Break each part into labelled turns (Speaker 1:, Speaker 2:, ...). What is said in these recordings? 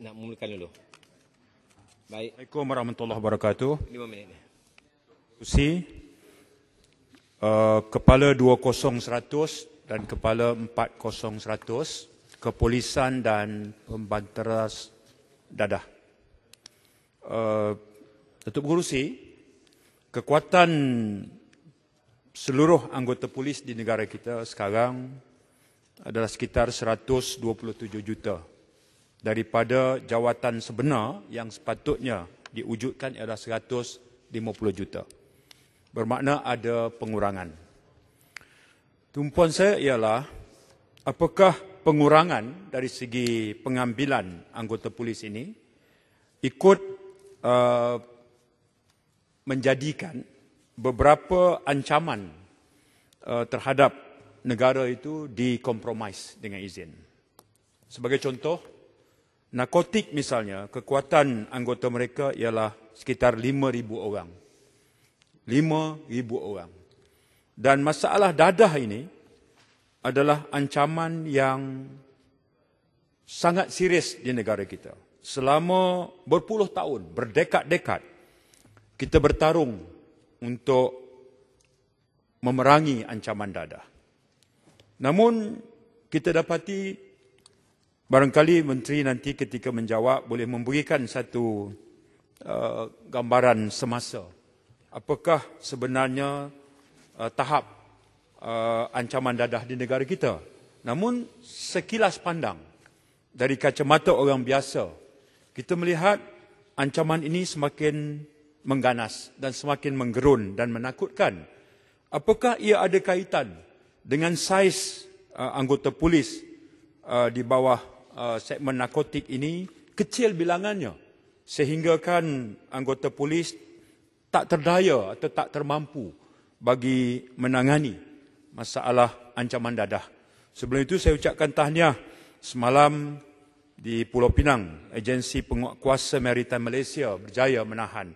Speaker 1: nak memulakan dulu. Baik. Assalamualaikum warahmatullahi wabarakatuh. 5 minit. Kursi uh, kepala 20100 dan kepala 40100 kepolisan dan pembantara dadah. Uh, Datuk Guruci, kekuatan seluruh anggota polis di negara kita sekarang adalah sekitar 127 juta daripada jawatan sebenar yang sepatutnya diwujudkan ialah 150 juta. Bermakna ada pengurangan. Tumpuan saya ialah apakah pengurangan dari segi pengambilan anggota polis ini ikut uh, menjadikan beberapa ancaman uh, terhadap negara itu dikompromis dengan izin. Sebagai contoh, narkotik misalnya, kekuatan anggota mereka ialah sekitar 5,000 orang. 5,000 orang. Dan masalah dadah ini adalah ancaman yang sangat serius di negara kita. Selama berpuluh tahun, berdekad-dekad, kita bertarung untuk memerangi ancaman dadah. Namun, kita dapati Barangkali menteri nanti ketika menjawab boleh memberikan satu uh, gambaran semasa. Apakah sebenarnya uh, tahap uh, ancaman dadah di negara kita? Namun sekilas pandang dari kacamata orang biasa, kita melihat ancaman ini semakin mengganas dan semakin menggerun dan menakutkan. Apakah ia ada kaitan dengan saiz uh, anggota polis uh, di bawah Uh, segmen narkotik ini kecil bilangannya sehinggakan anggota polis tak terdaya atau tak termampu bagi menangani masalah ancaman dadah. Sebelum itu saya ucapkan tahniah semalam di Pulau Pinang agensi penguatkuasa maritime Malaysia berjaya menahan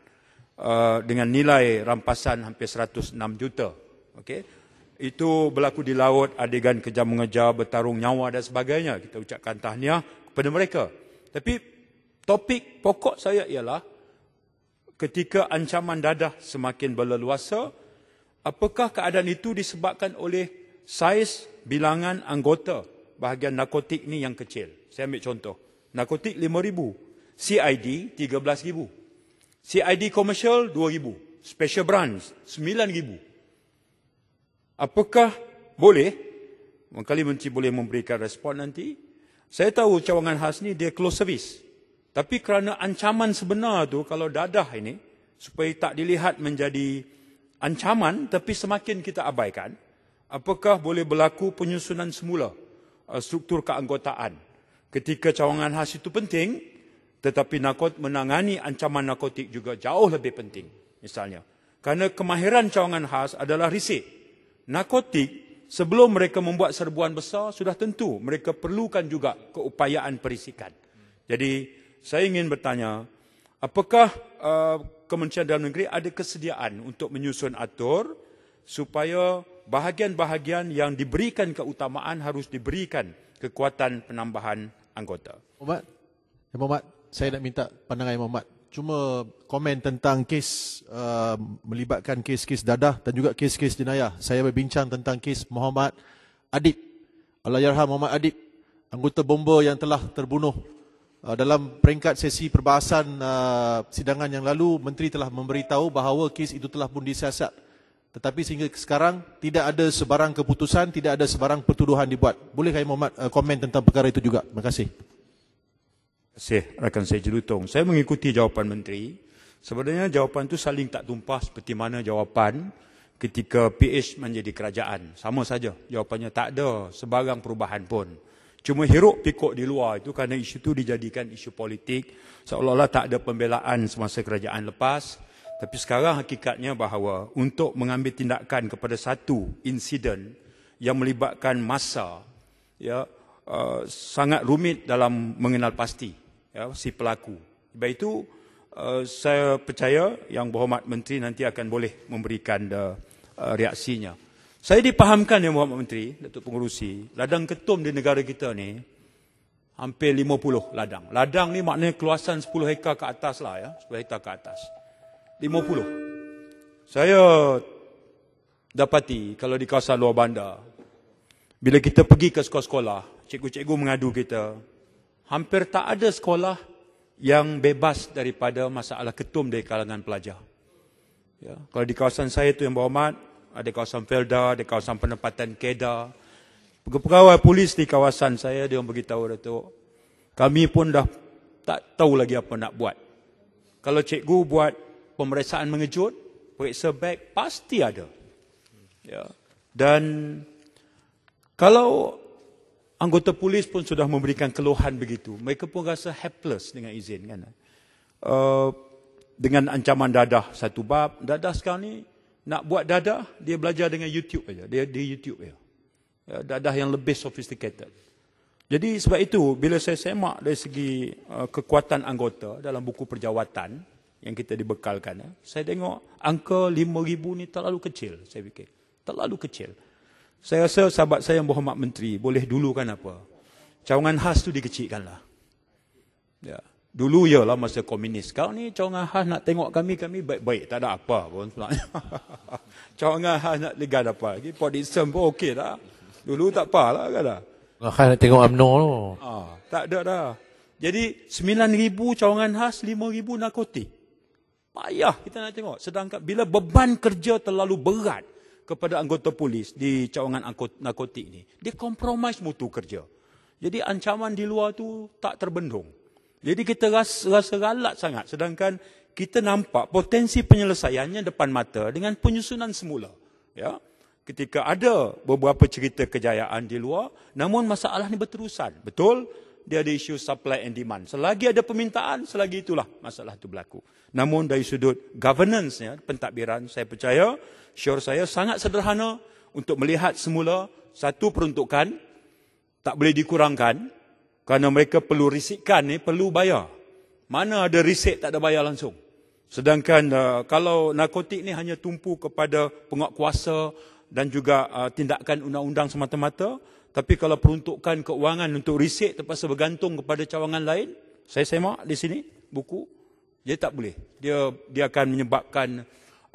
Speaker 1: uh, dengan nilai rampasan hampir 106 juta. Okey. Itu berlaku di laut, adegan kejam mengejar bertarung nyawa dan sebagainya. Kita ucapkan tahniah kepada mereka. Tapi topik pokok saya ialah ketika ancaman dadah semakin berleluasa, apakah keadaan itu disebabkan oleh saiz bilangan anggota bahagian narkotik ni yang kecil. Saya ambil contoh. Narkotik 5,000. CID 13,000. CID commercial 2,000. Special branch 9,000 apakah boleh mengkali menteri boleh memberikan respon nanti saya tahu cawangan khas ni dia close service tapi kerana ancaman sebenar tu kalau dadah ini supaya tak dilihat menjadi ancaman tapi semakin kita abaikan apakah boleh berlaku penyusunan semula uh, struktur keanggotaan ketika cawangan khas itu penting tetapi nakot menangani ancaman narkotik juga jauh lebih penting misalnya kerana kemahiran cawangan khas adalah risik narkotik sebelum mereka membuat serbuan besar sudah tentu mereka perlukan juga keupayaan perisikan. Jadi saya ingin bertanya apakah uh, Kementerian Dalam Negeri ada kesediaan untuk menyusun atur supaya bahagian-bahagian yang diberikan keutamaan harus diberikan kekuatan penambahan anggota. Muhammad, eh, Muhammad, saya nak minta pandangan Muhammad cuma komen tentang kes uh, melibatkan kes-kes dadah dan juga kes-kes jenayah. Saya berbincang tentang kes Muhammad Adib. Allahyarham Muhammad Adib, anggota bomba yang telah terbunuh. Uh, dalam peringkat sesi perbahasan uh, sidangan yang lalu, menteri telah memberitahu bahawa kes itu telah pun disiasat. Tetapi sehingga sekarang tidak ada sebarang keputusan, tidak ada sebarang pertuduhan dibuat. Bolehkah Muhammad uh, komen tentang perkara itu juga? Terima kasih kasih rakan saya Jelutong. Saya mengikuti jawapan menteri. Sebenarnya jawapan itu saling tak tumpah seperti mana jawapan ketika PH menjadi kerajaan. Sama saja jawapannya tak ada sebarang perubahan pun. Cuma hiruk pikuk di luar itu kerana isu itu dijadikan isu politik. Seolah-olah tak ada pembelaan semasa kerajaan lepas. Tapi sekarang hakikatnya bahawa untuk mengambil tindakan kepada satu insiden yang melibatkan masa ya, uh, sangat rumit dalam mengenal pasti ya, si pelaku. Sebab itu eh, saya percaya yang berhormat menteri nanti akan boleh memberikan eh, eh, reaksinya. Saya dipahamkan yang berhormat menteri, Datuk Pengurusi, ladang ketum di negara kita ni hampir 50 ladang. Ladang ni maknanya keluasan 10 hektar ke atas lah ya, 10 hektar ke atas. 50. Saya dapati kalau di kawasan luar bandar, bila kita pergi ke sekolah-sekolah, cikgu-cikgu mengadu kita, hampir tak ada sekolah yang bebas daripada masalah ketum dari kalangan pelajar. Ya. Kalau di kawasan saya itu yang berhormat, ada kawasan Felda, ada kawasan penempatan keda, Pegawai polis di kawasan saya, dia beritahu Datuk, kami pun dah tak tahu lagi apa nak buat. Kalau cikgu buat pemeriksaan mengejut, periksa beg pasti ada. Ya. Dan kalau anggota polis pun sudah memberikan keluhan begitu. Mereka pun rasa helpless dengan izin kan. Uh, dengan ancaman dadah satu bab. Dadah sekarang ni nak buat dadah dia belajar dengan YouTube saja Dia di YouTube ya. Dadah yang lebih sophisticated. Jadi sebab itu bila saya semak dari segi uh, kekuatan anggota dalam buku perjawatan yang kita dibekalkan, ya, saya tengok angka 5,000 ni terlalu kecil saya fikir. Terlalu kecil. Saya rasa sahabat saya yang berhormat menteri boleh dulukan apa? Cawangan khas tu dikecilkanlah. Ya. Dulu ialah masa komunis. Kau ni cawangan khas nak tengok kami, kami baik-baik. Tak ada apa pun cawangan khas nak legal apa. Ini podisem pun okey dah. Dulu tak apa lah kan dah. Khas nak tengok UMNO tu. Ha, tak ada dah. Jadi 9,000 cawangan khas, 5,000 narkotik. Payah kita nak tengok. Sedangkan bila beban kerja terlalu berat, kepada anggota polis di cawangan angkut, narkotik ini, Dia kompromis mutu kerja. Jadi ancaman di luar tu tak terbendung. Jadi kita rasa, rasa ralat sangat sedangkan kita nampak potensi penyelesaiannya depan mata dengan penyusunan semula. Ya. Ketika ada beberapa cerita kejayaan di luar, namun masalah ni berterusan. Betul? dia ada isu supply and demand. Selagi ada permintaan, selagi itulah masalah itu berlaku. Namun dari sudut governance, ya, pentadbiran, saya percaya, sure saya sangat sederhana untuk melihat semula satu peruntukan tak boleh dikurangkan kerana mereka perlu risikkan, ni, eh, perlu bayar. Mana ada risik tak ada bayar langsung. Sedangkan uh, kalau narkotik ni hanya tumpu kepada penguat kuasa dan juga uh, tindakan undang-undang semata-mata, tapi kalau peruntukkan keuangan untuk riset terpaksa bergantung kepada cawangan lain, saya semak di sini buku, dia tak boleh. Dia dia akan menyebabkan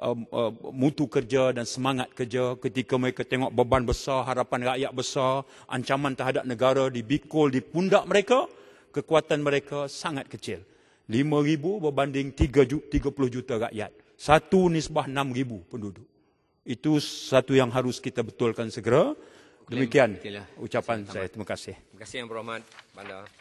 Speaker 1: uh, uh, mutu kerja dan semangat kerja ketika mereka tengok beban besar, harapan rakyat besar, ancaman terhadap negara dibikul di pundak mereka, kekuatan mereka sangat kecil. 5000 berbanding 3 juta, 30 juta rakyat. Satu nisbah 6000 penduduk. Itu satu yang harus kita betulkan segera. Demikian lah. ucapan saya. Terima kasih. Terima kasih yang berhormat. Bandar.